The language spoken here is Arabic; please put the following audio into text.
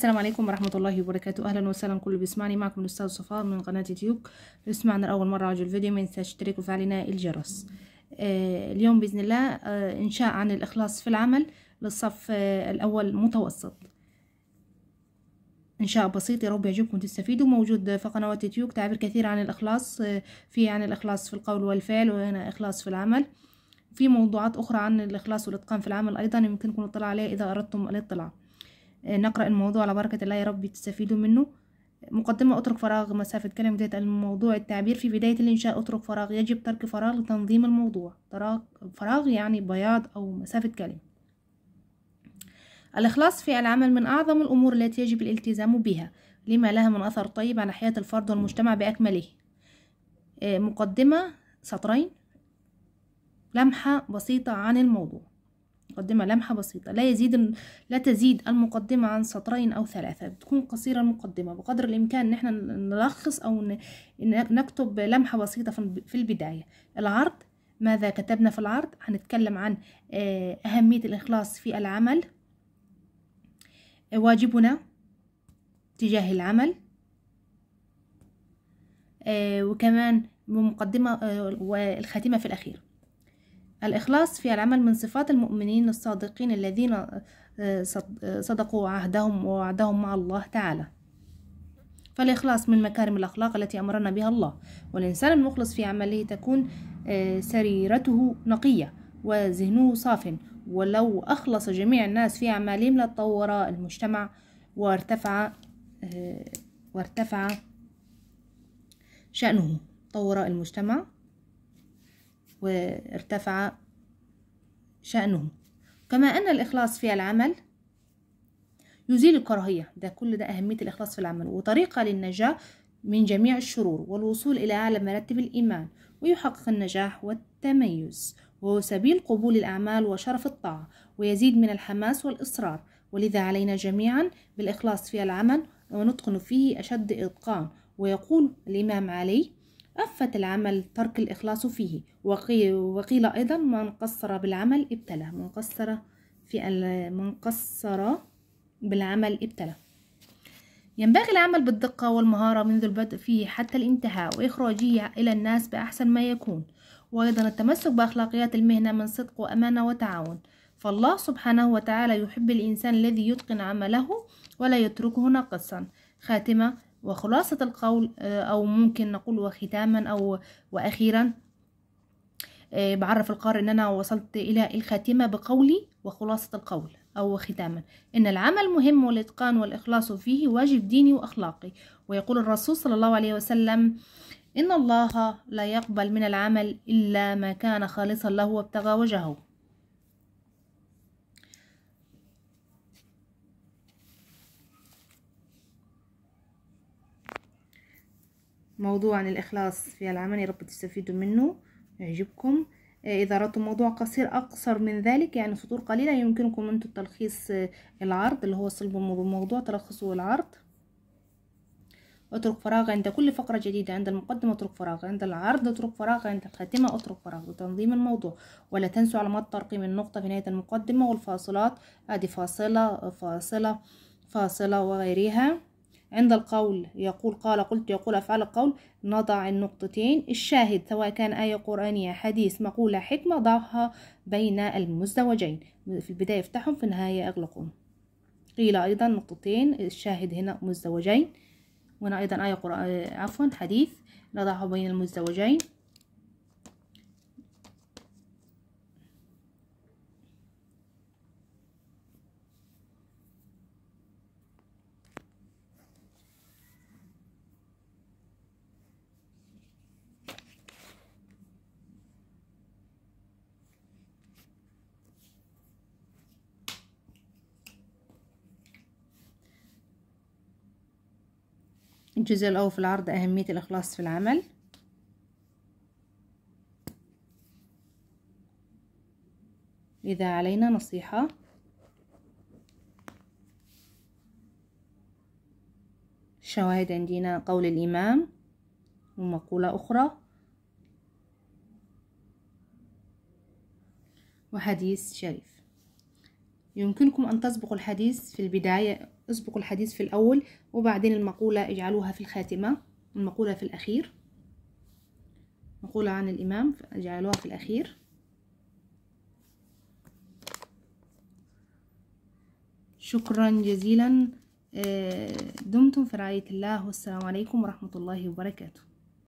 السلام عليكم ورحمة الله وبركاته أهلا وسهلا كل بيسمعني معكم الأستاذ صفاء من قناة يوتيوب لو سمعنا لأول مرة على الفيديو ما تشترك وفعلنا الجرس آه اليوم بإذن الله آه إنشاء عن الإخلاص في العمل للصف آه الأول متوسط إنشاء بسيط يا رب يعجبكم تستفيدوا موجود في قنوات يوتيوب تعبير كثير عن الإخلاص آه، في عن الإخلاص في القول والفعل وهنا إخلاص في العمل في موضوعات أخرى عن الإخلاص والإتقان في العمل أيضا يمكنكم الاطلاع عليها إذا أردتم الاطلاع نقرأ الموضوع على بركة الله يا رب تستفيدوا منه مقدمة أترك فراغ مسافة كلام بداية الموضوع التعبير في بداية الإنشاء أترك فراغ يجب ترك فراغ لتنظيم الموضوع فراغ يعني بياض أو مسافة كلام الإخلاص في العمل من أعظم الأمور التي يجب الالتزام بها لما لها من أثر طيب على حياة الفرد والمجتمع بأكمله آه، مقدمة سطرين لمحة بسيطة عن الموضوع مقدمة لمحة بسيطة لا يزيد لا تزيد المقدمة عن سطرين أو ثلاثة بتكون قصيرة المقدمة بقدر الإمكان إن إحنا نلخص أو نكتب لمحة بسيطة في البداية العرض ماذا كتبنا في العرض هنتكلم عن آه، أهمية الإخلاص في العمل واجبنا تجاه العمل آه، وكمان مقدمة آه، والخاتمة في الأخير الإخلاص في العمل من صفات المؤمنين الصادقين الذين آه، آه، صدقوا عهدهم ووعدهم مع الله تعالى فالإخلاص من مكارم الأخلاق التي أمرنا بها الله والإنسان المخلص في عمله تكون آه، سريرته نقية وذهنه صاف ولو أخلص جميع الناس في أعمالهم لتطور المجتمع وارتفع وارتفع شأنه طور المجتمع وارتفع شأنه كما أن الإخلاص في العمل يزيل الكراهية ده كل ده أهمية الإخلاص في العمل وطريقة للنجاة من جميع الشرور والوصول إلى أعلى مراتب الإيمان ويحقق النجاح والتميز وهو سبيل قبول الأعمال وشرف الطاعة ويزيد من الحماس والإصرار ولذا علينا جميعا بالإخلاص في العمل ونتقن فيه أشد إتقان ويقول الإمام علي أفة العمل ترك الإخلاص فيه وقيل, وقيل أيضا من قصر بالعمل ابتلى من قصر في من قصر بالعمل ابتلى ينبغي العمل بالدقة والمهارة منذ البدء فيه حتى الانتهاء وإخراجية إلى الناس بأحسن ما يكون وأيضا التمسك بأخلاقيات المهنة من صدق وأمانة وتعاون فالله سبحانه وتعالى يحب الإنسان الذي يتقن عمله ولا يتركه ناقصا خاتمة وخلاصة القول آه، أو ممكن نقول وختاما أو وأخيرا آه، بعرف القارئ أن أنا وصلت إلى الخاتمة بقولي وخلاصة القول أو ختاما إن العمل مهم والإتقان والإخلاص فيه واجب ديني وأخلاقي ويقول الرسول صلى الله عليه وسلم إن الله لا يقبل من العمل إلا ما كان خالصا له وابتغى وجهه موضوع عن الإخلاص في العمل يا رب تستفيدوا منه يعجبكم آه، إذا أردتم موضوع قصير أقصر من ذلك يعني سطور قليلة يمكنكم أنتم تلخيص آه، العرض اللي هو صلب الموضوع تلخصوا العرض اترك فراغ عند كل فقرة جديدة عند المقدمة اترك فراغ عند العرض اترك فراغ عند الخاتمة اترك فراغ لتنظيم الموضوع ولا تنسوا علامات ترقيم النقطة في نهاية المقدمة والفاصلات ادي فاصلة فاصلة فاصلة وغيرها عند القول يقول قال قلت يقول أفعل القول نضع النقطتين الشاهد سواء كان آية قرآنية حديث مقولة حكمة ضعها بين المزدوجين في البداية افتحهم في النهاية أغلقهم قيل أيضا نقطتين الشاهد هنا مزدوجين وهنا أيضا آية قرآن عفوا حديث نضعه بين المزدوجين الجزء الأول في العرض أهمية الإخلاص في العمل إذا علينا نصيحة الشواهد عندنا قول الإمام ومقولة أخرى وحديث شريف يمكنكم أن تسبقوا الحديث في البداية اسبقوا الحديث في الأول وبعدين المقولة اجعلوها في الخاتمة المقولة في الأخير مقولة عن الإمام اجعلوها في الأخير شكرا جزيلا آه، دمتم في رعاية الله والسلام عليكم ورحمة الله وبركاته